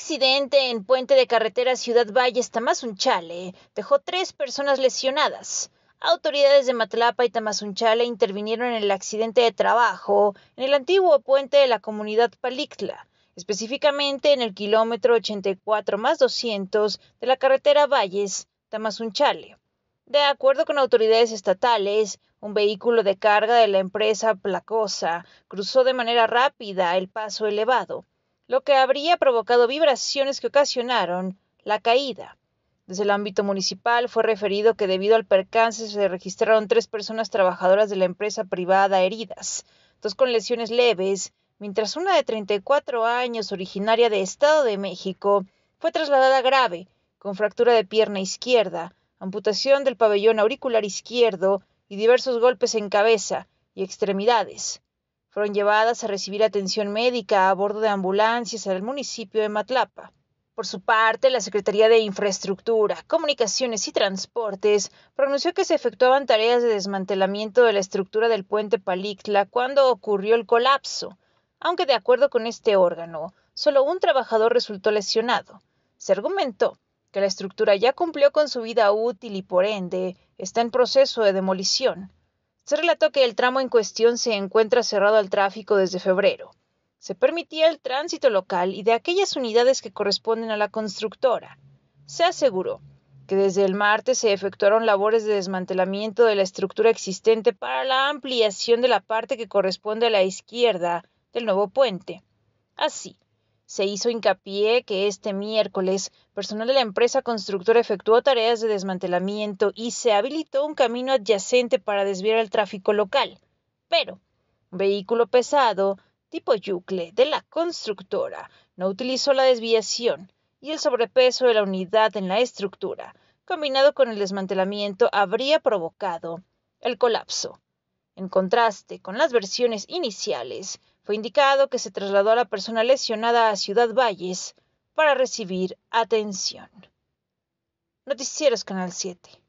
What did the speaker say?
accidente en Puente de Carretera Ciudad Valles, Tamazunchale, dejó tres personas lesionadas. Autoridades de Matlapa y Tamazunchale intervinieron en el accidente de trabajo en el antiguo puente de la comunidad Palictla, específicamente en el kilómetro 84 más 200 de la carretera Valles, Tamazunchale. De acuerdo con autoridades estatales, un vehículo de carga de la empresa Placosa cruzó de manera rápida el paso elevado lo que habría provocado vibraciones que ocasionaron la caída. Desde el ámbito municipal fue referido que debido al percance se registraron tres personas trabajadoras de la empresa privada heridas, dos con lesiones leves, mientras una de 34 años originaria de Estado de México fue trasladada grave, con fractura de pierna izquierda, amputación del pabellón auricular izquierdo y diversos golpes en cabeza y extremidades. Fueron llevadas a recibir atención médica a bordo de ambulancias el municipio de Matlapa. Por su parte, la Secretaría de Infraestructura, Comunicaciones y Transportes pronunció que se efectuaban tareas de desmantelamiento de la estructura del puente Palictla cuando ocurrió el colapso, aunque de acuerdo con este órgano, solo un trabajador resultó lesionado. Se argumentó que la estructura ya cumplió con su vida útil y por ende está en proceso de demolición. Se relató que el tramo en cuestión se encuentra cerrado al tráfico desde febrero. Se permitía el tránsito local y de aquellas unidades que corresponden a la constructora. Se aseguró que desde el martes se efectuaron labores de desmantelamiento de la estructura existente para la ampliación de la parte que corresponde a la izquierda del nuevo puente. Así, se hizo hincapié que este miércoles personal de la empresa constructora efectuó tareas de desmantelamiento y se habilitó un camino adyacente para desviar el tráfico local. Pero, un vehículo pesado, tipo Yucle, de la constructora, no utilizó la desviación y el sobrepeso de la unidad en la estructura, combinado con el desmantelamiento, habría provocado el colapso. En contraste con las versiones iniciales, fue indicado que se trasladó a la persona lesionada a Ciudad Valles para recibir atención. Noticieros Canal 7.